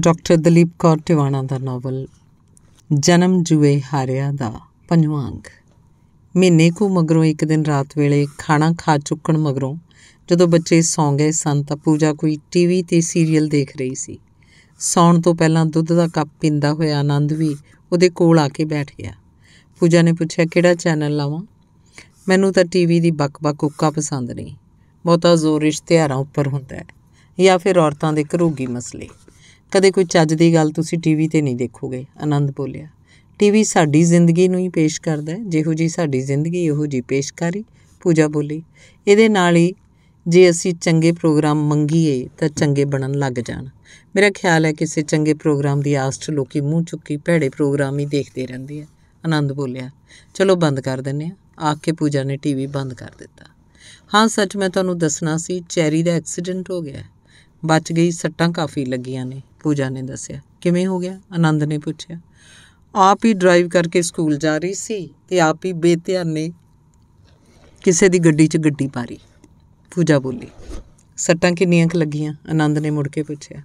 doctor Dalip Kaur Tiwana ਦਾ novel Janam Jue ਹਾਰਿਆ ਦਾ ਪੰਜਵਾਂ ਮਹੀਨੇ ਕੁ ਮਗਰੋਂ ਇੱਕ ਦਿਨ ਰਾਤ ਵੇਲੇ ਖਾਣਾ ਖਾ ਚੁੱਕਣ ਮਗਰੋਂ ਜਦੋਂ ਬੱਚੇ ਸੌਂ ਗਏ ਸਨ ਤਾਂ ਪੂਜਾ ਕੋਈ ਟੀਵੀ ਤੇ ਸੀਰੀਅਲ ਦੇਖ ਰਹੀ ਸੀ ਸੌਣ ਤੋਂ ਪਹਿਲਾਂ ਦੁੱਧ ਦਾ ਕੱਪ ਪੀਂਦਾ ਹੋਇਆ ਆਨੰਦ ਵੀ ਉਹਦੇ ਕੋਲ ਆ ਕੇ ਬੈਠ ਗਿਆ ਪੂਜਾ ਨੇ ਪੁੱਛਿਆ ਕਿਹੜਾ ਚੈਨਲ ਲਾਵਾਂ ਮੈਨੂੰ ਤਾਂ ਟੀਵੀ ਦੀ ਬਕਬਕ ਉੱਕਾ ਪਸੰਦ ਨਹੀਂ ਬਹੁਤਾ ਜ਼ੋਰ ਰਿਸ਼ਤੇਹਾਰਾਂ ਉੱਪਰ ਹੁੰਦਾ ਹੈ ਜਾਂ ਫਿਰ ਔਰਤਾਂ ਦੇ ਘਰੂਗੀ ਮਸਲੇ ਕਦੇ ਕੋਈ ਚੱਜ ਦੀ ਗੱਲ ਤੁਸੀਂ ਟੀਵੀ ਤੇ ਨਹੀਂ ਦੇਖੋਗੇ ਆਨੰਦ ਬੋਲਿਆ ਟੀਵੀ ਸਾਡੀ ਜ਼ਿੰਦਗੀ ਨੂੰ ਹੀ ਪੇਸ਼ ਕਰਦਾ ਹੈ ਜਿਹੋ ਜੀ ਸਾਡੀ ਜ਼ਿੰਦਗੀ ਉਹੋ ਜੀ ਪੇਸ਼ਕਾਰੀ ਪੂਜਾ ਬੋਲੀ ਇਹਦੇ ਨਾਲ ਹੀ ਜੇ ਅਸੀਂ ਚੰਗੇ ਪ੍ਰੋਗਰਾਮ ਮੰਗੀਏ ਤਾਂ ਚੰਗੇ ਬਣਨ ਲੱਗ ਜਾਣ ਮੇਰਾ ਖਿਆਲ ਹੈ ਕਿਸੇ ਚੰਗੇ ਪ੍ਰੋਗਰਾਮ ਦੀ ਆਸ ਤੇ ਲੋਕੀ ਮੂੰਹ ਚੁੱਕੀ ਭੈੜੇ ਪ੍ਰੋਗਰਾਮ ਹੀ ਦੇਖਦੇ ਰਹਿੰਦੇ ਆ ਆਨੰਦ ਬੋਲਿਆ ਚਲੋ ਬੰਦ ਕਰ ਦਿੰਨੇ ਆ ਆਖ ਕੇ ਪੂਜਾ ਨੇ ਟੀਵੀ ਬੰਦ ਕਰ ਦਿੱਤਾ ਹਾਂ ਸੱਚ ਮੈਂ ਤੁਹਾਨੂੰ ਦੱਸਣਾ ਸੀ ਚੈਰੀ ਦਾ ਐਕਸੀਡੈਂਟ ਹੋ ਗਿਆ ਬਚ ਗਈ ਸੱਟਾਂ ਕਾਫੀ ਲੱਗੀਆਂ ਨੇ ਪੂਜਾ ਨੇ ਦੱਸਿਆ ਕਿਵੇਂ ਹੋ ਗਿਆ ਆਨੰਦ ਨੇ ਪੁੱਛਿਆ ਆਪ ਹੀ ਡਰਾਈਵ ਕਰਕੇ ਸਕੂਲ ਜਾ ਰਹੀ ਸੀ ਤੇ ਆਪ ਹੀ ਬੇਧਿਆਨੇ ਕਿਸੇ ਦੀ ਗੱਡੀ 'ਚ ਗੱਡੀ ਪਾਰੀ ਪੂਜਾ ਬੋਲੀ ਸੱਟਾਂ ਕਿੰਨੀਆਂ ਕੁ ਲੱਗੀਆਂ ਆਨੰਦ ਨੇ ਮੁੜ ਕੇ ਪੁੱਛਿਆ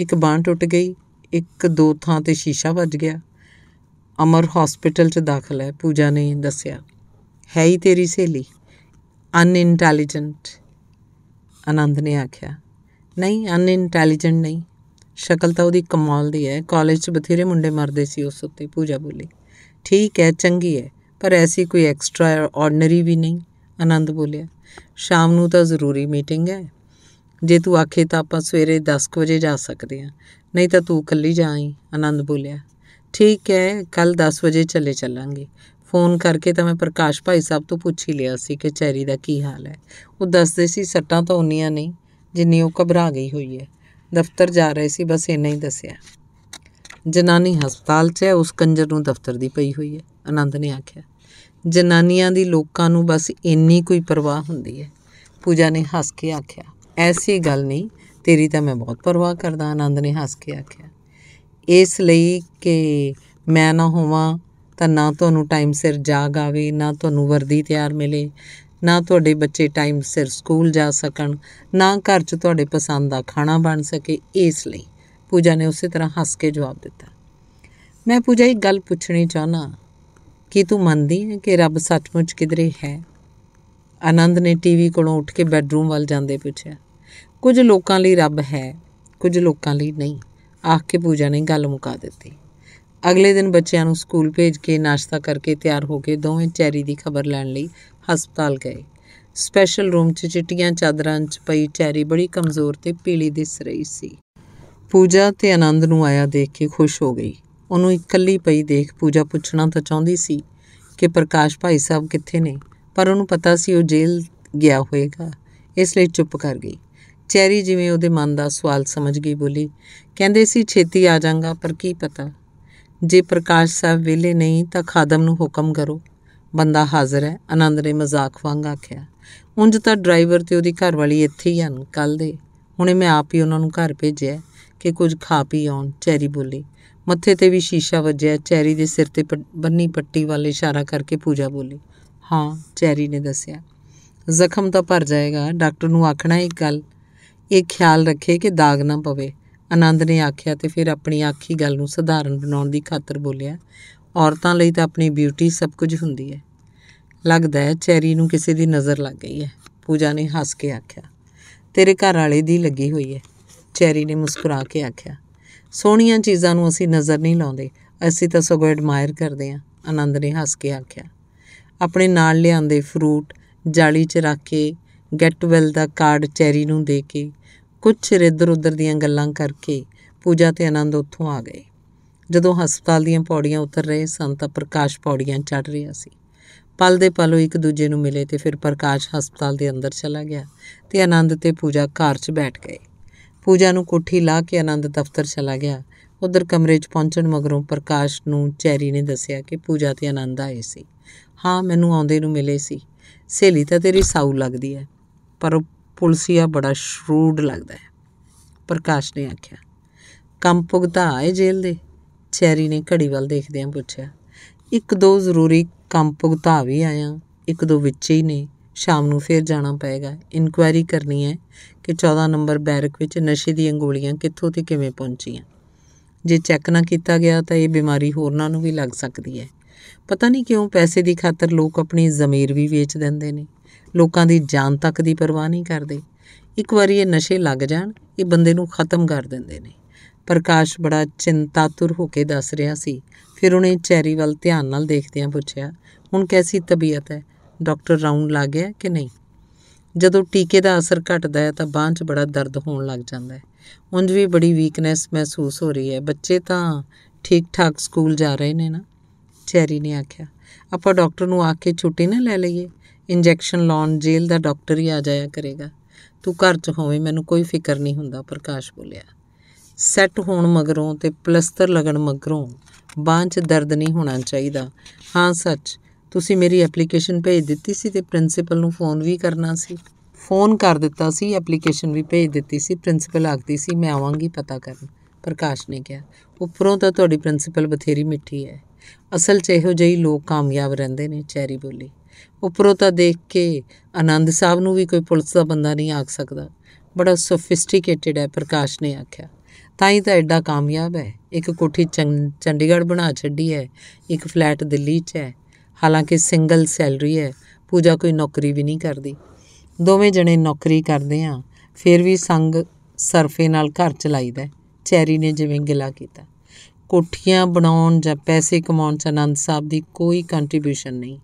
ਇੱਕ ਬਾਹ ਟੁੱਟ ਗਈ ਇੱਕ ਦੋ ਥਾਂ ਤੇ ਸ਼ੀਸ਼ਾ ਵੱਜ ਗਿਆ ਅਮਰ ਹਸਪੀਟਲ 'ਚ ਦਾਖਲ ਹੈ ਪੂਜਾ ਨੇ ਦੱਸਿਆ ਹੈ ਹੀ ਤੇਰੀ ਸਹੇਲੀ ਅਨਇੰਟੈਲੀਜੈਂਟ ਆਨੰਦ ਨੇ ਆਖਿਆ ਨਹੀਂ ਅਨਇੰਟੈਲੀਜੈਂਟ ਨਹੀਂ ਸ਼ਕਲ ਤਾਂ ਉਹਦੀ ਕਮਾਲ ਦੀ ਹੈ ਕਾਲਜ 'ਚ ਬਥੇਰੇ ਮੁੰਡੇ ਮਰਦੇ ਸੀ ਉਸ ਉੱਤੇ ਪੂਜਾ ਬੋਲੀ ਠੀਕ ਹੈ ਚੰਗੀ ਹੈ ਪਰ ਐਸੀ ਕੋਈ ਐਕਸਟਰਾ ਆਰਡਨਰੀ ਵੀ ਨਹੀਂ ਆਨੰਦ ਬੋਲਿਆ ਸ਼ਾਮ ਨੂੰ ਤਾਂ ਜ਼ਰੂਰੀ ਮੀਟਿੰਗ ਹੈ ਜੇ ਤੂੰ ਆਖੇ ਤਾਂ ਆਪਾਂ ਸਵੇਰੇ 10 ਵਜੇ ਜਾ ਸਕਦੇ ਹਾਂ ਨਹੀਂ ਤਾਂ ਤੂੰ ਇਕੱਲੀ ਜਾਈ ਆਨੰਦ ਬੋਲਿਆ ਠੀਕ ਹੈ ਕੱਲ 10 ਵਜੇ ਚੱਲੇ ਚੱਲਾਂਗੇ ਫੋਨ ਕਰਕੇ ਤਾਂ ਮੈਂ ਪ੍ਰਕਾਸ਼ ਭਾਈ ਸਾਹਿਬ ਤੋਂ ਪੁੱਛ ਹੀ ਲਿਆ ਸੀ ਕਿ ਚੈਰੀ ਦਾ ਕੀ ਹਾਲ ਹੈ ਉਹ ਦੱਸਦੇ ਸੀ ਸੱਟਾਂ ਤਾਂ ਉਨੀਆਂ ਨਹੀਂ ਜਿੰਨੀ ਉਹ ਘਬਰਾ ਗਈ ਹੋਈ ਹੈ ਦਫ਼ਤਰ ਜਾ ਰਹੇ ਸੀ ਬਸ ਇੰਨਾ ਹੀ ਦੱਸਿਆ ਜਨਾਨੀ ਹਸਪਤਾਲ 'ਚ ਹੈ ਉਸ ਕੰਜਰ ਨੂੰ ਦਫ਼ਤਰ ਦੀ ਪਈ ਹੋਈ ਹੈ ਆਨੰਦ ਨੇ ਆਖਿਆ ਜਨਾਨੀਆਂ ਦੀ ਲੋਕਾਂ ਨੂੰ ਬਸ ਇੰਨੀ ਕੋਈ ਪਰਵਾਹ ਹੁੰਦੀ ਹੈ ਪੂਜਾ ਨੇ ਹੱਸ ਕੇ ਆਖਿਆ ਐਸੀ ਗੱਲ ਨਹੀਂ ਤੇਰੀ ਤਾਂ ਮੈਂ ਬਹੁਤ ਪਰਵਾਹ ਕਰਦਾ ਆਨੰਦ ਨੇ ਹੱਸ ਕੇ ਆਖਿਆ ਇਸ ਲਈ ਕਿ ਮੈਂ ਨਾ ਹੋਵਾਂ ਤਾਂ ਨਾ ਤੁਹਾਨੂੰ ਟਾਈਮ ਸਿਰ ਜਾਗ ਆਵੇ ਨਾ ਤੁਹਾਨੂੰ ਵਰਦੀ ਤਿਆਰ ਮਿਲੇ ਨਾ ਤੁਹਾਡੇ ਬੱਚੇ ਟਾਈਮ ਸਿਰ ਸਕੂਲ ਜਾ ਸਕਣ ਨਾ ਘਰ 'ਚ ਤੁਹਾਡੇ ਪਸੰਦ ਦਾ ਖਾਣਾ ਬਣ ਸਕੇ ਇਸ ਲਈ ਪੂਜਾ ਨੇ ਉਸੇ ਤਰ੍ਹਾਂ ਹੱਸ ਕੇ ਜਵਾਬ ਦਿੱਤਾ ਮੈਂ ਪੂਜਾ ਇੱਕ ਗੱਲ ਪੁੱਛਣੀ ਚਾਹਨਾ ਕਿ ਤੂੰ ਮੰਨਦੀ ਹੈ ਕਿ ਰੱਬ ਸੱਚਮੁੱਚ ਕਿਧਰੇ ਹੈ ਆਨੰਦ ਨੇ ਟੀਵੀ ਕੋਲੋਂ ਉੱਠ ਕੇ ਬੈੱਡਰੂਮ ਵੱਲ ਜਾਂਦੇ ਪੁੱਛਿਆ ਕੁਝ ਲੋਕਾਂ ਲਈ ਰੱਬ ਹੈ ਕੁਝ ਲੋਕਾਂ ਲਈ ਨਹੀਂ ਆਖ ਕੇ ਪੂਜਾ ਨੇ ਗੱਲ ਮੁਕਾ ਦਿੱਤੀ ਅਗਲੇ ਦਿਨ ਬੱਚਿਆਂ ਨੂੰ ਸਕੂਲ ਭੇਜ ਕੇ ਨਾਸ਼ਤਾ ਕਰਕੇ ਤਿਆਰ ਹੋ ਕੇ ਦੋਵੇਂ ਚੈਰੀ ਦੀ ਖਬਰ ਲੈਣ ਲਈ ਹਸਪਤਾਲ ਗਏ ਸਪੈਸ਼ਲ ਰੂਮ 'ਚ ਚਿੱਟੀਆਂ ਚਾਦਰਾਂ 'ਚ ਪਈ ਚੈਰੀ ਬੜੀ ਕਮਜ਼ੋਰ ਤੇ ਪੀਲੀ ਦਿਸ ਰਹੀ ਸੀ ਪੂਜਾ ਤੇ ਆਨੰਦ ਨੂੰ ਆਇਆ ਦੇਖ ਕੇ ਖੁਸ਼ ਹੋ ਗਈ ਉਹਨੂੰ ਇਕੱਲੀ ਪਈ ਦੇਖ ਪੂਜਾ ਪੁੱਛਣਾ ਤਾਂ ਚਾਹੁੰਦੀ ਸੀ ਕਿ ਪ੍ਰਕਾਸ਼ ਭਾਈ ਸਾਹਿਬ ਕਿੱਥੇ ਨੇ ਪਰ ਉਹਨੂੰ ਪਤਾ ਸੀ ਉਹ ਜੇਲ੍ਹ ਗਿਆ ਹੋਵੇਗਾ ਇਸ ਲਈ ਚੁੱਪ ਕਰ ਗਈ ਚੈਰੀ ਜਿਵੇਂ ਉਹਦੇ ਮਨ ਦਾ ਸਵਾਲ ਸਮਝ ਗਈ ਬੋਲੀ ਕਹਿੰਦੇ ਸੀ ਛੇਤੀ ਆ ਜਾਗਾ ਪਰ ਕੀ ਪਤਾ ਜੇ ਪ੍ਰਕਾਸ਼ ਸਾਹਿਬ ਵੇਲੇ ਨਹੀਂ ਤਾਂ ਖਾਦਮ ਨੂੰ ਹੁਕਮ ਕਰੋ ਬੰਦਾ ਹਾਜ਼ਰ ਹੈ ਆਨੰਦ ਨੇ ਮਜ਼ਾਕ ਵਾਂਗ ਆਖਿਆ ਉੰਜ ਤਾਂ ਡਰਾਈਵਰ ਤੇ ਉਹਦੀ ਘਰਵਾਲੀ ਇੱਥੇ ਹੀ ਹਨ ਕੱਲ ਦੇ ਹੁਣੇ ਮੈਂ ਆਪ ਹੀ ਉਹਨਾਂ ਨੂੰ ਘਰ ਭੇਜਿਆ ਕਿ ਕੁਝ ਖਾ ਪੀ ਆਉਣ ਚੈਰੀ ਬੋਲੀ ਮੱਥੇ ਤੇ ਵੀ ਸ਼ੀਸ਼ਾ ਵੱਜਿਆ ਚੈਰੀ ਦੇ ਸਿਰ ਤੇ ਬੰਨੀ ਪੱਟੀ ਵਾਲੇ ਇਸ਼ਾਰਾ ਕਰਕੇ ਪੂਜਾ ਬੋਲੀ ਹਾਂ ਚੈਰੀ ਨੇ ਦੱਸਿਆ ਜ਼ਖਮ ਤਾਂ ਭਰ ਜਾਏਗਾ ਡਾਕਟਰ ਨੂੰ ਆਖਣਾ ਇੱਕ ਗੱਲ ਇਹ ਖਿਆਲ ਰੱਖੇ ਕਿ ਦਾਗ ਨਾ ਪਵੇ ਆਨੰਦ ਨੇ ਆਖਿਆ ਤੇ ਫਿਰ ਆਪਣੀ ਆਖੀ ਗੱਲ ਨੂੰ ਸਧਾਰਨ ਬਣਾਉਣ ਦੀ ਖਾਤਰ ਬੋਲਿਆ ਔਰਤਾਂ ਲਈ ਤਾਂ ਆਪਣੀ ਬਿਊਟੀ ਸਭ ਕੁਝ ਹੁੰਦੀ ਹੈ ਲੱਗਦਾ ਹੈ ਚੈਰੀ ਨੂੰ ਕਿਸੇ ਦੀ ਨਜ਼ਰ ਲੱਗ ਗਈ ਹੈ ਪੂਜਾ ਨੇ ਹੱਸ ਕੇ ਆਖਿਆ ਤੇਰੇ ਘਰ ਵਾਲੇ ਦੀ ਲੱਗੀ ਹੋਈ ਹੈ ਚੈਰੀ ਨੇ ਮੁਸਕਰਾ ਕੇ ਆਖਿਆ ਸੋਹਣੀਆਂ ਚੀਜ਼ਾਂ ਨੂੰ ਅਸੀਂ ਨਜ਼ਰ ਨਹੀਂ ਲਾਉਂਦੇ ਅਸੀਂ ਤਾਂ ਸਗੋਂ ਐਡਮਾਇਰ ਕਰਦੇ ਹਾਂ ਆਨੰਦ ਨੇ ਹੱਸ ਕੇ ਆਖਿਆ ਆਪਣੇ ਨਾਲ ਲਿਆਂਦੇ ਫਰੂਟ ਜਾਲੀ 'ਚ ਰੱਖ ਕੇ ਗੈਟ ਵੈਲ ਦਾ ਕਾਰਡ ਚੈਰੀ ਨੂੰ ਦੇ ਕੇ ਕੁਝ ਚਿਰ ਇੱਧਰ ਉੱਧਰ ਦੀਆਂ ਗੱਲਾਂ ਕਰਕੇ ਪੂਜਾ ਤੇ ਆਨੰਦ ਉੱਥੋਂ ਆ ਗਏ ਜਦੋਂ ਹਸਪਤਾਲ ਦੀਆਂ ਪੌੜੀਆਂ ਉਤਰ ਰਹੇ ਸਨ ਤਾਂ ਪ੍ਰਕਾਸ਼ ਪੌੜੀਆਂ ਚੜ ਰਿਹਾ ਸੀ ਪਲ ਦੇ ਪਲ ਉਹ ਇੱਕ ਦੂਜੇ ਨੂੰ ਮਿਲੇ ਤੇ ਫਿਰ ਪ੍ਰਕਾਸ਼ ਹਸਪਤਾਲ ਦੇ ਅੰਦਰ ਚਲਾ ਗਿਆ ਤੇ ਆਨੰਦ ਤੇ ਪੂਜਾ ਘਰ 'ਚ ਬੈਠ ਗਏ ਪੂਜਾ ਨੂੰ ਕੋਠੀ ਲਾ ਕੇ ਆਨੰਦ ਦਫ਼ਤਰ ਚਲਾ ਗਿਆ ਉਧਰ ਕਮਰੇ 'ਚ ਪਹੁੰਚਣ ਮਗਰੋਂ ਪ੍ਰਕਾਸ਼ ਨੂੰ ਚੈਰੀ ਨੇ ਦੱਸਿਆ ਕਿ ਪੂਜਾ ਤੇ ਆਨੰਦ ਆਏ ਸੀ ਹਾਂ ਮੈਨੂੰ ਆਉਂਦੇ ਨੂੰ ਮਿਲੇ ਸੀ ਸੇਲੀ ਤਾਂ ਤੇਰੀ ਸਾਊ ਲੱਗਦੀ ਹੈ ਪਰ ਪੁਲਸੀਆ ਬੜਾ ਸ਼ਰੂਡ ਲੱਗਦਾ ਹੈ ਪ੍ਰਕਾਸ਼ ਨੇ ਆਖਿਆ ਕੰਮ ਭੁਗਤਾ ਹੈ ਜੇਲ੍ਹ ਦੇ ਚੈਰੀ ਨੇ ਘੜੀ ਵੱਲ ਦੇਖਦਿਆਂ ਪੁੱਛਿਆ ਇੱਕ ਦੋ ਜ਼ਰੂਰੀ ਕੰਮ ਭੁਗਤਾ ਵੀ ਆਇਆ ਇੱਕ ਦੋ ਵਿੱਚ ਹੀ ਨੇ ਸ਼ਾਮ ਨੂੰ ਫੇਰ ਜਾਣਾ ਪਏਗਾ ਇਨਕੁਆਇਰੀ ਕਰਨੀ ਹੈ ਕਿ 14 ਨੰਬਰ ਬੈਰਕ ਵਿੱਚ ਨਸ਼ੇ ਦੀਆਂ ਗੋਲੀਆਂ ਕਿੱਥੋਂ ਤੇ ਕਿਵੇਂ ਪਹੁੰਚੀਆਂ ਜੇ ਚੈੱਕ ਨਾ ਕੀਤਾ ਗਿਆ ਤਾਂ ਇਹ ਬਿਮਾਰੀ ਹੋਰਨਾਂ ਨੂੰ ਵੀ ਲੱਗ ਸਕਦੀ ਹੈ ਪਤਾ ਨਹੀਂ ਕਿਉਂ ਪੈਸੇ ਦੀ ਖਾਤਰ ਲੋਕ ਆਪਣੀ ਜ਼ਮੀਰ ਵੀ ਵੇਚ ਦਿੰਦੇ ਨੇ ਲੋਕਾਂ ਦੀ ਜਾਨ ਤੱਕ ਦੀ ਪਰਵਾਹ ਨਹੀਂ ਕਰਦੇ ਇੱਕ ਵਾਰੀ ਇਹ ਨਸ਼ੇ ਲੱਗ ਜਾਣ ਇਹ ਬੰਦੇ ਨੂੰ ਖਤਮ ਕਰ ਦਿੰਦੇ ਨੇ ਪ੍ਰਕਾਸ਼ ਬੜਾ ਚਿੰਤਾਤੁਰ ਹੋ ਕੇ ਦੱਸ ਰਿਹਾ ਸੀ ਫਿਰ ਉਹਨੇ ਚੈਰੀ ਵੱਲ ਧਿਆਨ ਨਾਲ ਦੇਖਦਿਆਂ ਪੁੱਛਿਆ ਹੁਣ ਕੈਸੀ ਤਬੀਅਤ ਹੈ ਡਾਕਟਰ ਰਾਉਂਡ ਲਾ ਗਿਆ ਕਿ ਨਹੀਂ ਜਦੋਂ ਟੀਕੇ ਦਾ ਅਸਰ ਘਟਦਾ ਹੈ ਤਾਂ ਬਾਹਾਂ 'ਚ ਬੜਾ ਦਰਦ ਹੋਣ ਲੱਗ ਜਾਂਦਾ ਹੈ ਉਂਝ ਵੀ ਬੜੀ ਵੀਕਨੈਸ ਮਹਿਸੂਸ ਹੋ ਰਹੀ ਹੈ ਬੱਚੇ ਤਾਂ ਠੀਕ ਠਾਕ ਸਕੂਲ ਜਾ ਰਹੇ ਨੇ ਨਾ ਚੈਰੀ ਨੇ ਆਖਿਆ ਆਪਾਂ ਡਾਕਟਰ ਨੂੰ ਆ ਕੇ ਛੁੱਟੀ ਨਾ ਲੈ ਲਈਏ ਇੰਜੈਕਸ਼ਨ ਲਾਉਣ ਜੇਲ੍ਹ ਦਾ ਡਾਕਟਰ ਹੀ ਆ ਜਾਇਆ ਕਰੇਗਾ ਤੂੰ ਘਰ 'ਚ ਹੋਵੇਂ ਮੈਨੂੰ ਕੋਈ ਫਿਕਰ ਨਹੀਂ ਹੁੰਦਾ ਪ੍ਰਕਾਸ਼ ਬੋਲਿਆ ਸੈੱਟ ਹੋਣ ਮਗਰੋਂ ਤੇ ਪਲਸਤਰ ਲਗਣ ਮਗਰੋਂ ਬਾਹਾਂ 'ਚ ਦਰਦ ਨਹੀਂ ਹੋਣਾ ਚਾਹੀਦਾ ਹਾਂ ਸੱਚ ਤੁਸੀਂ ਮੇਰੀ ਐਪਲੀਕੇਸ਼ਨ ਭੇਜ ਦਿੱਤੀ ਸੀ ਤੇ ਪ੍ਰਿੰਸੀਪਲ ਨੂੰ ਫੋਨ ਵੀ ਕਰਨਾ ਸੀ ਫੋਨ ਕਰ ਦਿੱਤਾ ਸੀ ਐਪਲੀਕੇਸ਼ਨ ਵੀ ਭੇਜ ਦਿੱਤੀ ਸੀ ਪ੍ਰਿੰਸੀਪਲ ਆਖਦੀ ਸੀ ਮੈਂ ਆਵਾਂਗੀ ਪਤਾ ਕਰਨ ਪ੍ਰਕਾਸ਼ ਨੇ ਕਿਹਾ ਉੱਪਰੋਂ ਤਾਂ ਤੁਹਾਡੀ ਪ੍ਰਿੰਸੀਪਲ ਬਥੇਰੀ ਮਿੱਠੀ ਹੈ ਅਸਲ 'ਚ ਇਹੋ ਜਿਹੀ ਲੋਕ ਕਾਮਯਾਬ ਰਹਿੰਦੇ ਨੇ ਚੈਰੀ ਬੋਲੀ ਉੱਪਰੋਂ ਤਾਂ ਦੇਖ ਕੇ ਆਨੰਦ ਸਾਹਿਬ ਨੂੰ ਵੀ ਕੋਈ ਪੁਲਿਸ ਦਾ ਬੰਦਾ ਨਹੀਂ ਆਖ ਸਕਦਾ ਬੜਾ ਸੋਫਿਸਟੀਕੇਟਿਡ ਹੈ ਪ੍ਰਕਾਸ਼ ਨੇ ਆਖਿਆ ਤਾਂ ਹੀ ਤਾਂ ਐਡਾ ਕਾਮਯਾਬ ਹੈ ਇੱਕ ਕੋਠੀ ਚੰਡੀਗੜ੍ਹ ਬਣਾ ਛੱਡੀ ਹੈ ਇੱਕ ਫਲੈਟ ਦਿੱਲੀ 'ਚ ਹੈ ਹਾਲਾਂਕਿ ਸਿੰਗਲ ਸੈਲਰੀ ਹੈ ਪੂਜਾ ਕੋਈ ਨੌਕਰੀ ਵੀ ਨਹੀਂ ਕਰਦੀ ਦੋਵੇਂ ਜਣੇ ਨੌਕਰੀ ਕਰਦੇ ਆ ਫਿਰ ਵੀ ਸੰਗ ਸਰਫੇ ਨਾਲ ਘਰ ਚਲਾਈਦਾ ਚੈਰੀ ਨੇ ਜਿਵੇਂ ਗਿਲਾ ਕੀਤਾ ਕੋਠੀਆਂ ਬਣਾਉਣ ਜਾਂ ਪੈਸੇ ਕਮਾਉਣ 'ਚ ਆਨੰਦ ਸਾਹਿਬ ਦੀ ਕੋਈ ਕੰਟਰੀਬਿਊਸ਼ਨ ਨਹੀਂ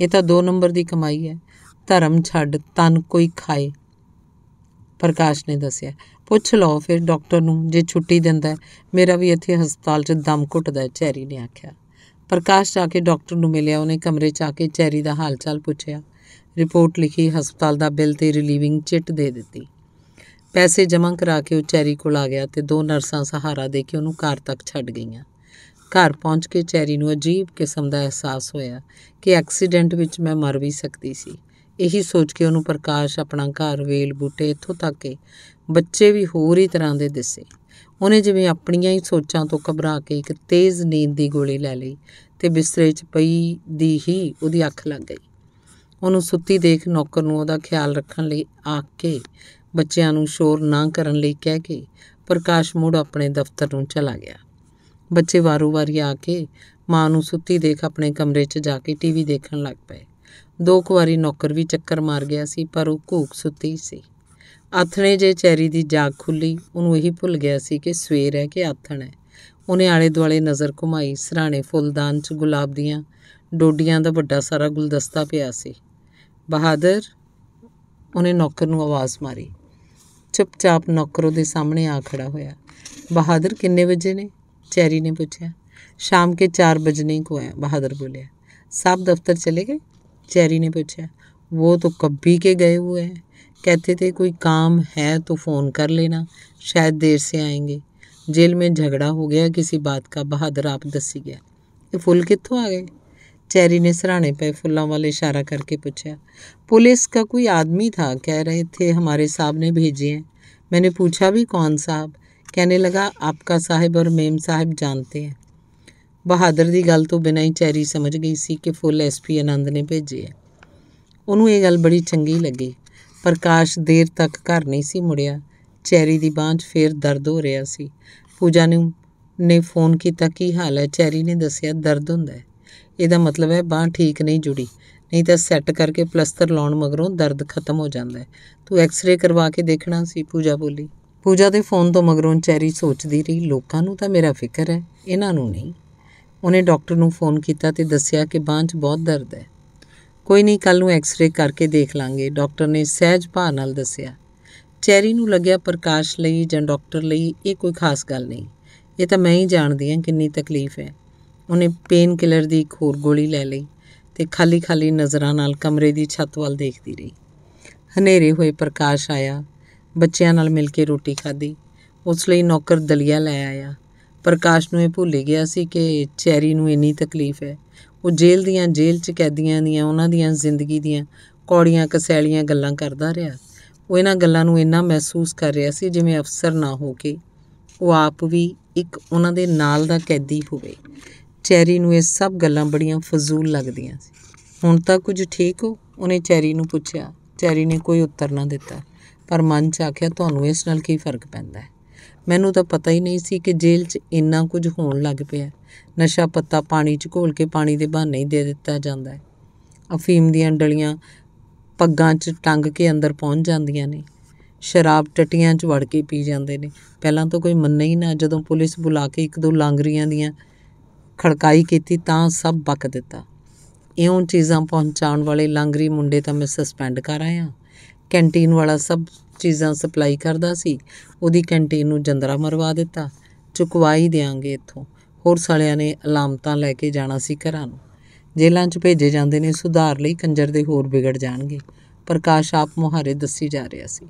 ਇਹ ਤਾਂ ਦੋ ਨੰਬਰ ਦੀ ਕਮਾਈ ਹੈ ਧਰਮ ਛੱਡ ਤਨ ਕੋਈ ਖਾਏ ਪ੍ਰਕਾਸ਼ ਨੇ ਦੱਸਿਆ ਪੁੱਛ ਲਓ ਫਿਰ ਡਾਕਟਰ ਨੂੰ ਜੇ ਛੁੱਟੀ ਦਿੰਦਾ ਮੇਰਾ ਵੀ ਇੱਥੇ ਹਸਪਤਾਲ 'ਚ ਦਮ ਘੁੱਟਦਾ ਚੈਰੀ ਨੇ ਆਖਿਆ ਪ੍ਰਕਾਸ਼ ਜਾ ਕੇ ਡਾਕਟਰ ਨੂੰ ਮਿਲਿਆ ਉਹਨੇ ਕਮਰੇ 'ਚ ਆ ਕੇ ਚੈਰੀ ਦਾ ਹਾਲਚਾਲ ਪੁੱਛਿਆ ਰਿਪੋਰਟ ਲਿਖੀ ਹਸਪਤਾਲ ਦਾ ਬਿੱਲ ਤੇ ਰਿਲੀਵਿੰਗ ਚਿੱਟ ਦੇ ਦਿੱਤੀ ਪੈਸੇ ਜਮ੍ਹਾਂ ਕਰਾ ਕੇ ਉਹ ਚੈਰੀ ਕੋਲ ਆ ਗਿਆ ਤੇ ਦੋ ਨਰਸਾਂ ਸਹਾਰਾ ਦੇ ਕੇ ਉਹਨੂੰ ਘਰ ਤੱਕ ਛੱਡ ਗਈਆਂ ਘਰ ਪਹੁੰਚ ਕੇ ਚੈਰੀ ਨੂੰ ਅਜੀਬ ਕਿਸਮ ਦਾ ਅਹਿਸਾਸ ਹੋਇਆ ਕਿ ਐਕਸੀਡੈਂਟ ਵਿੱਚ ਮੈਂ ਮਰ ਵੀ ਸਕਦੀ ਸੀ ਇਹੀ ਸੋਚ ਕੇ ਉਹਨੂੰ ਪ੍ਰਕਾਸ਼ ਆਪਣਾ ਘਰ ਵੇਲ ਬੂਟੇ ਇੱਥੋਂ ਤੱਕ ਕਿ ਬੱਚੇ ਵੀ ਹੋਰ ਹੀ ਤਰ੍ਹਾਂ ਦੇ ਦਿਸੇ ਉਹਨੇ ਜਿਵੇਂ ਆਪਣੀਆਂ ਹੀ ਸੋਚਾਂ ਤੋਂ ਘਬਰਾ ਕੇ ਇੱਕ ਤੇਜ਼ ਨੀਂਦ ਦੀ ਗੋਲੀ ਲੈ ਲਈ ਤੇ ਬਿਸਤਰੇ 'ਚ ਪਈ ਦੀ ਹੀ ਉਹਦੀ ਅੱਖ ਲੱਗ ਗਈ ਉਹਨੂੰ ਸੁੱਤੀ ਦੇਖ ਨੌਕਰ ਨੂੰ ਉਹਦਾ ਖਿਆਲ ਰੱਖਣ ਲਈ ਆਖ ਕੇ ਬੱਚਿਆਂ ਨੂੰ ਸ਼ੋਰ ਨਾ ਕਰਨ ਲਈ ਕਹਿ ਕੇ ਪ੍ਰਕਾਸ਼ ਮੋੜ ਆਪਣੇ ਦਫ਼ਤਰ ਨੂੰ ਚਲਾ ਗਿਆ ਬੱਚੇ ਵਾਰੂ-ਵਾਰੀ ਆ ਕੇ ਮਾਂ ਨੂੰ ਸੁੱਤੀ ਦੇਖ ਆਪਣੇ ਕਮਰੇ 'ਚ ਜਾ ਕੇ ਟੀਵੀ ਦੇਖਣ ਲੱਗ ਪਏ ਦੋ ਕੁ ਵਾਰੀ ਨੌਕਰ ਵੀ ਚੱਕਰ ਮਾਰ ਗਿਆ ਸੀ ਪਰ ਉਹ ਘੂਕ ਸੁੱਤੀ ਸੀ ਆਥਣੇ ਜੇ ਚੈਰੀ ਦੀ ਜਾਗ ਖੁੱਲੀ ਉਹਨੂੰ ਇਹੀ ਭੁੱਲ ਗਿਆ ਸੀ ਕਿ ਸਵੇਰ ਹੈ ਕਿ ਆਥਣ ਹੈ ਉਹਨੇ ਆਲੇ ਦੁਆਲੇ ਨਜ਼ਰ ਘੁਮਾਈ ਸਰਾਣੇ ਫੁੱਲਦਾਨ 'ਚ ਗੁਲਾਬ ਦੀਆਂ ਡੋਡੀਆਂ ਦਾ ਵੱਡਾ ਸਾਰਾ ਗੁਲਦਸਤਾ ਪਿਆ ਸੀ ਬਹਾਦਰ ਉਹਨੇ ਨੌਕਰ ਨੂੰ ਆਵਾਜ਼ ਮਾਰੀ ਚੁੱਪਚਾਪ ਨੌਕਰ ਉਹਦੇ ਸਾਹਮਣੇ ਆ ਖੜਾ ਹੋਇਆ ਬਹਾਦਰ ਕਿੰਨੇ ਵਜੇ ਨੇ ਚੈਰੀ ਨੇ ਪੁੱਛਿਆ ਸ਼ਾਮ ਕੇ 4 ਵਜੇ ਨੇ ਕੋਇਆ ਬਹਾਦਰ ਬੋਲਿਆ ਸਾਬ ਦਫ਼ਤਰ ਚਲੇ ਗਏ चैरी ने पूछा वो तो कभी के गए हुए हैं कहते थे कोई काम है तो फ़ोन कर लेना शायद देर से आएंगे जेल में झगड़ा हो गया किसी बात का बहादुर आप दसी गया ये फुल कितों आ गए चैरी ने सराहने पर फुलों वाले इशारा करके पूछा पुलिस का कोई आदमी था कह रहे थे हमारे साहब ने भेजे हैं मैंने पूछा भी कौन साहब कहने लगा आपका साहब और मेम साहब जानते हैं ਬਹਾਦਰ ਦੀ ਗੱਲ ਤੋਂ ਬਿਨਾਂ ਹੀ ਚੈਰੀ ਸਮਝ ਗਈ ਸੀ ਕਿ ਫੁੱਲ ਐਸਪੀ ਆਨੰਦ ਨੇ ਭੇਜੇ ਆ ਉਹਨੂੰ ਇਹ ਗੱਲ ਬੜੀ ਚੰਗੀ ਲੱਗੀ ਪ੍ਰਕਾਸ਼ ਦੇਰ ਤੱਕ ਘਰ ਨਹੀਂ ਸੀ ਮੁੜਿਆ ਚੈਰੀ ਦੀ ਬਾਂਹ 'ਚ ਫੇਰ ਦਰਦ ਹੋ ਰਿਹਾ ਸੀ ਪੂਜਾ ਨੂੰ ਨੇ ਫੋਨ ਕੀਤਾ ਕੀ ਹਾਲ ਹੈ ਚੈਰੀ ਨੇ ਦੱਸਿਆ ਦਰਦ ਹੁੰਦਾ ਹੈ ਇਹਦਾ ਮਤਲਬ ਹੈ ਬਾਹ ਠੀਕ ਨਹੀਂ ਜੁੜੀ ਨਹੀਂ ਤਾਂ ਸੈੱਟ ਕਰਕੇ ਪਲਸਟਰ ਲਾਉਣ ਮਗਰੋਂ ਦਰਦ ਖਤਮ ਹੋ ਜਾਂਦਾ ਹੈ ਤੂੰ ਐਕਸ-ਰੇ ਕਰਵਾ ਕੇ ਦੇਖਣਾ ਸੀ ਪੂਜਾ ਬੋਲੀ ਪੂਜਾ ਦੇ ਫੋਨ ਤੋਂ ਮਗਰੋਂ ਚੈਰੀ ਸੋਚਦੀ ਰਹੀ ਲੋਕਾਂ ਨੂੰ ਤਾਂ ਮੇਰਾ ਫਿਕਰ ਹੈ ਇਹਨਾਂ ਨੂੰ ਨਹੀਂ ਉਹਨੇ ਡਾਕਟਰ ਨੂੰ ਫੋਨ ਕੀਤਾ ਤੇ ਦੱਸਿਆ ਕਿ ਬਾਹਾਂ 'ਚ ਬਹੁਤ ਦਰਦ ਹੈ ਕੋਈ ਨਹੀਂ ਕੱਲ ਨੂੰ ਐਕਸ-ਰੇ ਕਰਕੇ ਦੇਖ ਲਾਂਗੇ ਡਾਕਟਰ ਨੇ ਸਹਿਜ ਭਾਅ ਨਾਲ ਦੱਸਿਆ ਚੈਰੀ ਨੂੰ ਲੱਗਿਆ ਪ੍ਰਕਾਸ਼ ਲਈ ਜਾਂ ਡਾਕਟਰ ਲਈ ਇਹ ਕੋਈ ਖਾਸ ਗੱਲ ਨਹੀਂ ਇਹ ਤਾਂ ਮੈਂ ਹੀ ਜਾਣਦੀ ਹਾਂ ਕਿੰਨੀ ਤਕਲੀਫ ਹੈ ਉਹਨੇ ਪੇਨ ਕਿਲਰ ਦੀ ਇੱਕ ਹੋਰ ਗੋਲੀ ਲੈ ਲਈ ਤੇ ਖਾਲੀ-ਖਾਲੀ ਨਜ਼ਰਾਂ ਨਾਲ ਕਮਰੇ ਦੀ ਛੱਤ ਵੱਲ ਦੇਖਦੀ ਰਹੀ ਹਨੇਰੇ ਹੋਏ ਪ੍ਰਕਾਸ਼ ਆਇਆ ਬੱਚਿਆਂ ਨਾਲ ਮਿਲ ਕੇ ਰੋਟੀ ਖਾਧੀ ਉਸ ਲਈ ਨੌਕਰ ਦਲੀਆ ਲੈ ਆਇਆ ਪ੍ਰਕਾਸ਼ ਨੂੰ ਇਹ ਭੁੱਲ ਗਿਆ ਸੀ ਕਿ ਚੈਰੀ ਨੂੰ ਇੰਨੀ ਤਕਲੀਫ ਹੈ ਉਹ ਜੇਲ੍ਹ ਦੀਆਂ ਜੇਲ੍ਹ 'ਚ ਕੈਦੀਆਂ ਦੀਆਂ ਉਹਨਾਂ ਦੀਆਂ ਜ਼ਿੰਦਗੀ ਦੀਆਂ ਕੌੜੀਆਂ ਕਸੈਲੀਆਂ ਗੱਲਾਂ ਕਰਦਾ ਰਿਹਾ ਉਹ ਇਹਨਾਂ ਗੱਲਾਂ ਨੂੰ ਇੰਨਾ ਮਹਿਸੂਸ ਕਰ ਰਿਹਾ ਸੀ ਜਿਵੇਂ ਅਫਸਰ ਨਾ ਹੋ ਕੇ ਉਹ ਆਪ ਵੀ ਇੱਕ ਉਹਨਾਂ ਦੇ ਨਾਲ ਦਾ ਕੈਦੀ ਹੋਵੇ ਚੈਰੀ ਨੂੰ ਇਹ ਸਭ ਗੱਲਾਂ ਬੜੀਆਂ ਫਜ਼ੂਲ ਲੱਗਦੀਆਂ ਸੀ ਹੁਣ ਤਾਂ ਕੁਝ ਠੀਕ ਹੋ ਉਹਨੇ ਚੈਰੀ ਨੂੰ ਪੁੱਛਿਆ ਚੈਰੀ ਨੇ ਕੋਈ ਉੱਤਰ ਨਾ ਦਿੱਤਾ ਪਰ ਮਨ 'ਚ ਆਖਿਆ ਤੁਹਾਨੂੰ ਇਸ ਨਾਲ ਕੀ ਫਰਕ ਪੈਂਦਾ ਹੈ ਮੈਨੂੰ ਤਾਂ ਪਤਾ ਹੀ ਨਹੀਂ ਸੀ ਕਿ ਜੇਲ੍ਹ 'ਚ ਇੰਨਾ ਕੁਝ ਹੋਣ ਲੱਗ ਪਿਆ ਨਸ਼ਾ ਪੱਤਾ ਪਾਣੀ 'ਚ ਘੋਲ ਕੇ ਪਾਣੀ ਦੇ ਬਹਾਨੇ ਹੀ ਦੇ ਦਿੱਤਾ ਜਾਂਦਾ ਹੈ ਅਫੀਮ ਦੀਆਂ ਡਲੀਆਂ ਪੱਗਾਂ 'ਚ ਟੰਗ ਕੇ ਅੰਦਰ ਪਹੁੰਚ ਜਾਂਦੀਆਂ ਨੇ ਸ਼ਰਾਬ ਟਟੀਆਂ 'ਚ ਵੜ ਕੇ ਪੀ ਜਾਂਦੇ ਨੇ ਪਹਿਲਾਂ ਤਾਂ ਕੋਈ ਮੰਨੇ ਹੀ ਨਾ ਜਦੋਂ ਪੁਲਿਸ ਬੁਲਾ ਕੇ ਇੱਕ ਦੋ ਲਾਂਗਰੀਆਂ ਦੀਆਂ ਖੜਕਾਈ ਕੀਤੀ ਤਾਂ ਸਭ ਬੱਕ ਦਿੱਤਾ ਇਉਂ ਚੀਜ਼ਾਂ ਪਹੁੰਚਾਉਣ ਵਾਲੇ ਲਾਂਗਰੀ ਮੁੰਡੇ ਤਾਂ ਮੈਂ ਸਸਪੈਂਡ ਕਰ ਆਇਆ ਕੈਂਟੀਨ ਵਾਲਾ ਸਭ ਚੀਜ਼ਾਂ ਸਪਲਾਈ ਕਰਦਾ ਸੀ ਉਹਦੀ ਕੈਂਟੀਨ ਨੂੰ ਜੰਦਰਾ ਮਰਵਾ ਦਿੱਤਾ ਚੁਕਵਾਈ ਦੇਾਂਗੇ ਇੱਥੋਂ ਹੋਰ ਸਾਲਿਆਂ ਨੇ ਅਲਾਮਤਾਂ ਲੈ ਕੇ ਜਾਣਾ ਸੀ ਘਰਾਂ ਨੂੰ ਜੇਲਾਂ 'ਚ ਭੇਜੇ ਜਾਂਦੇ ਨੇ ਸੁਧਾਰ ਲਈ ਕੰਜਰ ਦੇ ਹੋਰ ਵਿਗੜ ਜਾਣਗੇ ਪ੍ਰਕਾਸ਼ ਆਪ ਮੁਹਾਰੇ ਦੱਸੀ ਜਾ ਰਿਹਾ ਸੀ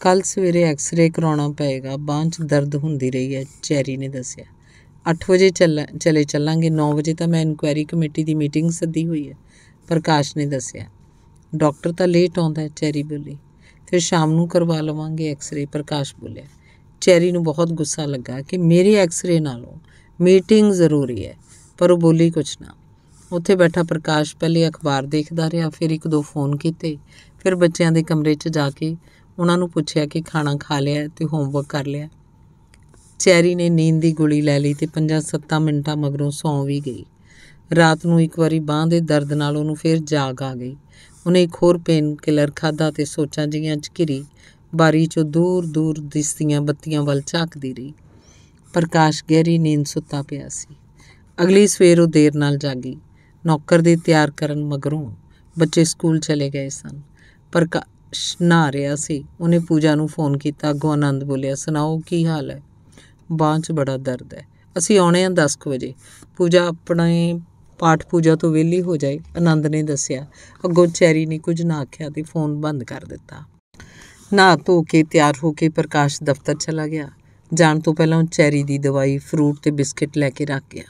ਕੱਲ ਸਵੇਰੇ ਐਕਸ-ਰੇ ਕਰਾਉਣਾ ਪਏਗਾ ਬਾਹਾਂ 'ਚ ਦਰਦ ਹੁੰਦੀ ਰਹੀ ਹੈ ਚੈਰੀ ਨੇ ਦੱਸਿਆ 8 ਵਜੇ ਚੱਲੇ ਚੱਲਾਂਗੇ 9 ਵਜੇ ਤਾਂ ਮੈਂ ਇਨਕੁਆਇਰੀ ਕਮੇਟੀ ਦੀ ਮੀਟਿੰਗ ਸੱਦੀ ਹੋਈ ਹੈ ਪ੍ਰਕਾਸ਼ ਨੇ ਦੱਸਿਆ ਡਾਕਟਰ ਤਾਂ ਲੇਟ ਆਉਂਦਾ ਚੈਰੀ ਬੋਲੀ ਫਿਰ ਸ਼ਾਮ ਨੂੰ ਕਰਵਾ ਲਵਾਂਗੇ ਐਕਸ-ਰੇ ਪ੍ਰਕਾਸ਼ ਬੋਲਿਆ ਚੈਰੀ ਨੂੰ ਬਹੁਤ ਗੁੱਸਾ ਲੱਗਾ ਕਿ ਮੇਰੇ ਐਕਸ-ਰੇ ਨਾਲੋਂ ਮੀਟਿੰਗ ਜ਼ਰੂਰੀ ਹੈ ਪਰ ਉਹ ਬੋਲੀ ਕੁਛ ਨਾ ਉੱਥੇ ਬੈਠਾ ਪ੍ਰਕਾਸ਼ ਪਹਿਲੇ ਅਖਬਾਰ ਦੇਖਦਾ ਰਿਹਾ ਫਿਰ ਇੱਕ ਦੋ ਫੋਨ ਕੀਤੇ ਫਿਰ ਬੱਚਿਆਂ ਦੇ ਕਮਰੇ 'ਚ ਜਾ ਕੇ ਉਹਨਾਂ ਨੂੰ ਪੁੱਛਿਆ ਕਿ ਖਾਣਾ ਖਾ ਲਿਆ ਤੇ ਹੋਮਵਰਕ ਕਰ ਲਿਆ ਚੈਰੀ ਨੇ ਨੀਂਦ ਦੀ ਗੋਲੀ ਲੈ ਲਈ ਤੇ 5-7 ਮਿੰਟਾਂ ਮਗਰੋਂ ਸੌਂ ਵੀ ਗਈ ਰਾਤ ਨੂੰ ਇੱਕ ਵਾਰੀ ਬਾਹ ਦੇ ਦਰਦ ਨਾਲ ਉਹਨੂੰ ਫਿਰ ਜਾਗ ਆ ਗਈ ਉਹਨੇ ਇੱਕ ਹੋਰ ਪੇਨ ਕਿਲਰ ਖਾਦਾ ਤੇ ਸੋਚਾਂ ਜੀਆਂ ਚ ਘਿਰੀ ਬਾਰੀ ਚੋਂ ਦੂਰ ਦੂਰ ਦਿਸਦੀਆਂ ਬੱਤੀਆਂ ਵੱਲ ਝਾਕਦੀ ਰਹੀ ਪ੍ਰਕਾਸ਼ ਗਹਿਰੀ ਨੀਂਦ ਸੁੱਤਾ ਪਿਆ ਸੀ ਅਗਲੀ ਸਵੇਰ ਉਹ ਦੇਰ ਨਾਲ ਜਾਗੀ ਨੌਕਰ ਦੇ ਤਿਆਰ ਕਰਨ ਮਗਰੋਂ ਬੱਚੇ ਸਕੂਲ ਚਲੇ ਗਏ ਸਨ ਪ੍ਰਕਾਸ਼ ਨਾ ਰਿਹਾ ਸੀ ਉਹਨੇ ਪੂਜਾ ਨੂੰ ਫੋਨ ਕੀਤਾ ਅਗੋਂ ਆਨੰਦ ਬੋਲਿਆ ਸੁਣਾਓ ਕੀ ਹਾਲ ਹੈ ਬਾਂਹ 'ਚ ਬੜਾ ਦਰਦ ਹੈ ਅਸੀਂ ਆਉਣੇ ਆ 10 ਵਜੇ ਪੂਜਾ ਆਪਣੇ ਪਾਠ ਪੂਜਾ ਤੋਂ ਵਿਹਲੀ ਹੋ ਜਾਏ ਆਨੰਦ ਨੇ ਦੱਸਿਆ ਅੱਗੋਂ ਚੈਰੀ ਨੇ ਕੁਝ ਨਾ ਆਖਿਆ ਤੇ ਫੋਨ ਬੰਦ ਕਰ ਦਿੱਤਾ ਨਾ ਧੋ ਕੇ ਤਿਆਰ ਹੋ ਕੇ ਪ੍ਰਕਾਸ਼ ਦਫ਼ਤਰ ਚਲਾ ਗਿਆ ਜਾਣ ਤੋਂ ਪਹਿਲਾਂ ਉਹ ਚੈਰੀ ਦੀ ਦਵਾਈ ਫਰੂਟ ਤੇ ਬਿਸਕਟ ਲੈ ਕੇ ਰੱਖ ਗਿਆ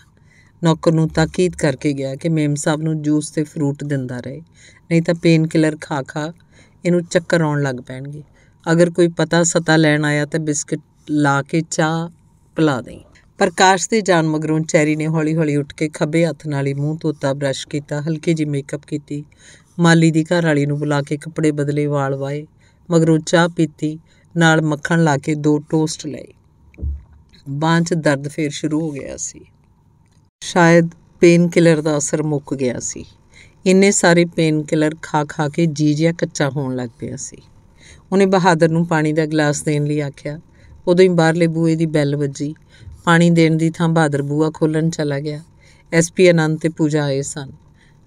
ਨੌਕਰ ਨੂੰ ਤਾਕੀਦ ਕਰਕੇ ਗਿਆ ਕਿ ਮੇਮ ਸਾਹਿਬ ਨੂੰ ਜੂਸ ਤੇ ਫਰੂਟ ਦਿੰਦਾ ਰਹੇ ਨਹੀਂ ਤਾਂ ਪੇਨ ਕਿਲਰ ਖਾ ਖਾ ਇਹਨੂੰ ਚੱਕਰ ਆਉਣ ਲੱਗ ਪੈਣਗੇ ਅਗਰ ਕੋਈ ਪਤਾ ਸਤਾ ਲੈਣ ਆਇਆ ਤਾਂ ਬਿਸਕਟ ਲਾ ਕੇ ਚਾਹ ਪਿਲਾ ਦੇਈ ਪ੍ਰਕਾਸ਼ ਦੇ ਜਾਣ ਮਗਰੋਂ ਚੈਰੀ ਨੇ ਹੌਲੀ-ਹੌਲੀ ਉੱਠ ਕੇ ਖੱਬੇ ਹੱਥ ਨਾਲ ਹੀ ਮੂੰਹ ਧੋਤਾ ਬ੍ਰਸ਼ ਕੀਤਾ ਹਲਕੀ ਜਿਹੀ ਮੇਕਅਪ ਕੀਤੀ ਮਾਲੀ ਦੀ ਘਰ ਵਾਲੀ ਨੂੰ ਬੁਲਾ ਕੇ ਕੱਪੜੇ ਬਦਲੇ ਵਾਲ ਵਾਏ ਮਗਰੋਂ ਚਾਹ ਪੀਤੀ ਨਾਲ ਮੱਖਣ ਲਾ ਕੇ ਦੋ ਟੋਸਟ ਲਏ ਬਾਹਾਂ 'ਚ ਦਰਦ ਫੇਰ ਸ਼ੁਰੂ ਹੋ ਗਿਆ ਸੀ ਸ਼ਾਇਦ ਪੇਨ ਕਿਲਰ ਦਾ ਅਸਰ ਮੁੱਕ ਗਿਆ ਸੀ ਇੰਨੇ ਸਾਰੇ ਪੇਨ ਕਿਲਰ ਖਾ ਖਾ ਕੇ ਜੀ ਕੱਚਾ ਹੋਣ ਲੱਗ ਪਿਆ ਸੀ ਉਹਨੇ ਬਹਾਦਰ ਨੂੰ ਪਾਣੀ ਦਾ ਗਲਾਸ ਦੇਣ ਲਈ ਆਖਿਆ ਉਦੋਂ ਹੀ ਬਾਹਰਲੇ ਬੂਏ ਦੀ ਬੈਲ ਵੱਜੀ ਪਾਣੀ ਦੇਣ ਦੀ ਥਾਂ ਬਹਾਦਰ ਬੂਆ ਖੋਲਣ ਚਲਾ ਗਿਆ ਐਸਪੀ ਅਨੰਤ ਤੇ ਪੂਜਾ ਆਏ ਸਨ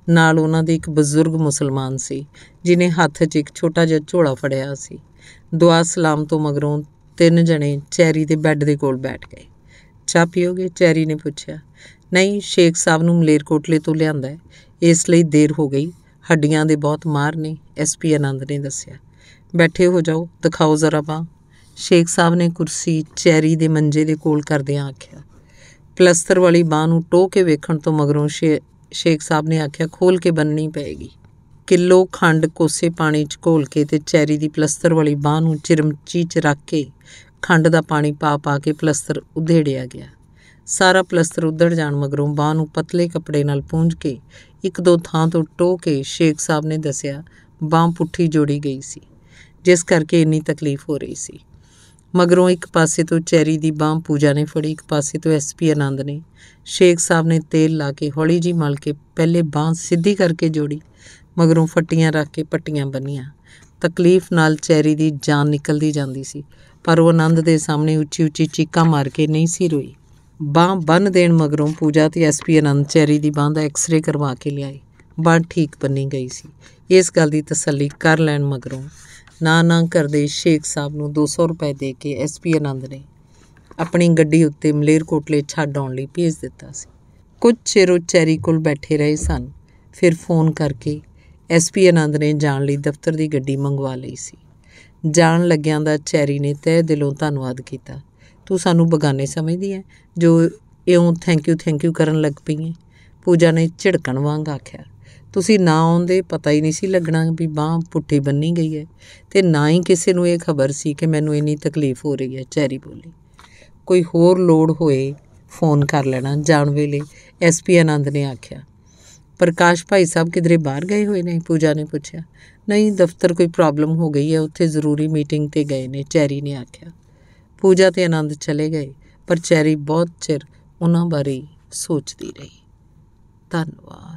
ਨਾਲ ਉਹਨਾਂ ਦੇ ਇੱਕ ਬਜ਼ੁਰਗ ਮੁਸਲਮਾਨ ਸੀ ਜਿਨੇ ਹੱਥ 'ਚ ਇੱਕ ਛੋਟਾ ਜਿਹਾ ਝੋਲਾ ਫੜਿਆ ਸੀ ਦੁਆ ਸਲਾਮ ਤੋਂ ਮਗਰੋਂ ਤਿੰਨ ਜਣੇ ਚੈਰੀ ਦੇ ਬੈੱਡ ਦੇ ਕੋਲ ਬੈਠ ਗਏ ਚਾਹ ਪੀਓਗੇ ਚੈਰੀ ਨੇ ਪੁੱਛਿਆ ਨਹੀਂ ਸ਼ੇਖ ਸਾਹਿਬ ਨੂੰ ਮਲੇਰਕੋਟਲੇ ਤੋਂ ਲਿਆਂਦਾ ਹੈ ਇਸ ਲਈ ਦੇਰ ਹੋ ਗਈ ਹੱਡੀਆਂ ਦੇ ਬਹੁਤ ਮਾਰ ਨੇ ਐਸਪੀ ਆਨੰਦ ਨੇ ਦੱਸਿਆ ਬੈਠੇ ਹੋ ਜਾਓ ਦਿਖਾਓ ਜ਼ਰਾ ਬਾ ਸ਼ੇਖ ਸਾਹਿਬ ਨੇ ਕੁਰਸੀ ਚੈਰੀ ਦੇ ਮੰਜੇ ਦੇ ਕੋਲ ਕਰਦਿਆਂ ਆਖਿਆ ਪਲਸਤਰ ਵਾਲੀ ਬਾਹ ਨੂੰ ਟੋ ਕੇ ਵੇਖਣ ਤੋਂ ਮਗਰੋਂ ਸ਼ੇਖ ਸਾਹਿਬ ਨੇ ਆਖਿਆ ਖੋਲ ਕੇ ਬੰਨਣੀ ਪਏਗੀ ਕਿਲੋ ਖੰਡ ਕੋਸੇ ਪਾਣੀ 'ਚ ਘੋਲ ਕੇ ਤੇ ਚੈਰੀ ਦੀ ਪਲਸਤਰ ਵਾਲੀ ਬਾਹ ਨੂੰ ਚਿਰਮਚੀ 'ਚ ਰੱਖ ਕੇ ਖੰਡ ਦਾ ਪਾਣੀ ਪਾ ਪਾ ਕੇ ਪਲਸਤਰ ਉਧੇੜਿਆ ਗਿਆ ਸਾਰਾ ਪਲਸਤਰ ਉਧੜ ਜਾਣ ਮਗਰੋਂ ਬਾਹ ਨੂੰ ਪਤਲੇ ਕੱਪੜੇ ਨਾਲ ਪੂੰਝ ਕੇ ਇੱਕ ਦੋ ਥਾਂ ਤੋਂ ਟੋ ਕੇ ਸ਼ੇਖ ਸਾਹਿਬ ਨੇ ਦੱਸਿਆ ਬਾਹ ਪੁੱਠੀ ਜੋੜੀ ਗਈ ਸੀ ਜਿਸ ਕਰਕੇ ਇੰਨੀ ਤਕਲੀਫ ਹੋ ਰਹੀ ਸੀ ਮਗਰੋਂ ਇੱਕ ਪਾਸੇ ਤੋਂ ਚੈਰੀ ਦੀ ਬਾਹ ਪੂਜਾ ਨੇ ਫੜੀ ਇੱਕ ਪਾਸੇ ਤੋਂ ਐਸਪੀ ਆਨੰਦ ਨੇ ਸ਼ੇਖ ਸਾਹਿਬ ਨੇ ਤੇਲ ਲਾ ਕੇ ਹੌਲੀ ਜੀ ਮਲ ਕੇ ਪਹਿਲੇ ਬਾਹ ਸਿੱਧੀ ਕਰਕੇ ਜੋੜੀ ਮਗਰੋਂ ਫੱਟੀਆਂ ਰੱਖ ਕੇ ਪੱਟੀਆਂ ਬੰਨੀਆਂ ਤਕਲੀਫ ਨਾਲ ਚੈਰੀ ਦੀ ਜਾਨ ਨਿਕਲਦੀ ਜਾਂਦੀ ਸੀ ਪਰ ਉਹ ਆਨੰਦ ਦੇ ਸਾਹਮਣੇ ਉੱਚੀ ਉੱਚੀ ਚੀਕਾਂ ਮਾਰ ਕੇ ਨਹੀਂ ਸੀ ਰੋਈ ਬਾਹ ਬੰਨ ਦੇਣ ਮਗਰੋਂ ਪੂਜਾ ਤੇ ਐਸਪੀ ਆਨੰਦ ਚੈਰੀ ਦੀ ਬਾਹ ਦਾ ਐਕਸ-ਰੇ ਕਰਵਾ ਕੇ ਲਿਆਏ ਬਾਹ ਠੀਕ ਬੰਨੀ ਗਈ ਸੀ ਇਸ ਗੱਲ ਦੀ ਤਸੱਲੀ ਕਰ ਲੈਣ ਮਗਰੋਂ ਨਾ ਨਾ ਕਰਦੇ ਸ਼ੇਖ ਸਾਹਿਬ ਨੂੰ 200 ਰੁਪਏ ਦੇ ਕੇ ਐਸਪੀ ਆਨੰਦ ਨੇ ਆਪਣੀ ਗੱਡੀ ਉੱਤੇ ਮਲੇਰਕੋਟਲੇ ਛੱਡ ਆਉਣ ਲਈ ਭੇਜ ਦਿੱਤਾ ਸੀ ਕੁਝ ਚਿਰ ਉਹ ਚੈਰੀ ਕੋਲ ਬੈਠੇ ਰਹੇ ਸਨ ਫਿਰ ਫੋਨ ਕਰਕੇ ਐਸਪੀ ਆਨੰਦ ਨੇ ਜਾਣ ਲਈ ਦਫ਼ਤਰ ਦੀ ਗੱਡੀ ਮੰਗਵਾ ਲਈ ਸੀ ਜਾਣ ਲੱਗਿਆਂ ਦਾ ਚੈਰੀ ਨੇ ਤਹਿ ਦਿਲੋਂ ਧੰਨਵਾਦ ਕੀਤਾ ਤੂੰ ਸਾਨੂੰ ਬਗਾਨੇ ਸਮਝਦੀ ਹੈ ਜੋ ਇਉਂ ਥੈਂਕ ਯੂ ਥੈਂਕ ਯੂ ਕਰਨ ਲੱਗ ਪਈ ਹੈ ਪੂਜਾ ਨੇ ਝਿੜਕਣ ਵਾਂਗ ਆਖਿਆ ਤੁਸੀਂ ਨਾ ਆਉਂਦੇ ਪਤਾ ਹੀ ਨਹੀਂ ਸੀ ਲੱਗਣਾ ਵੀ ਬਾਹ ਪੁੱਠੀ ਬੰਨੀ ਗਈ ਹੈ ਤੇ ਨਾ ਹੀ ਕਿਸੇ ਨੂੰ ਇਹ ਖਬਰ ਸੀ ਕਿ ਮੈਨੂੰ ਇੰਨੀ ਤਕਲੀਫ ਹੋ ਰਹੀ ਹੈ ਚੈਰੀ ਬੋਲੀ ਕੋਈ ਹੋਰ ਲੋੜ ਹੋਏ ਫੋਨ ਕਰ ਲੈਣਾ ਜਾਣ ਵੇਲੇ ਐਸਪੀ ਆਨੰਦ ਨੇ ਆਖਿਆ ਪ੍ਰਕਾਸ਼ ਭਾਈ ਸਾਹਿਬ ਕਿਧਰੇ ਬਾਹਰ ਗਏ ਹੋਏ ਨੇ ਪੂਜਾ ਨੇ ਪੁੱਛਿਆ ਨਹੀਂ ਦਫ਼ਤਰ ਕੋਈ ਪ੍ਰੋਬਲਮ ਹੋ ਗਈ ਹੈ ਉੱਥੇ ਜ਼ਰੂਰੀ ਮੀਟਿੰਗ ਤੇ ਗਏ ਨੇ ਚੈਰੀ ਨੇ ਆਖਿਆ ਪੂਜਾ ਤੇ ਆਨੰਦ ਚਲੇ ਗਏ ਪਰ ਚੈਰੀ ਬਹੁਤ ਚਿਰ ਉਹਨਾਂ ਬਾਰੇ ਸੋਚਦੀ ਰਹੀ ਧੰਨਵਾਦ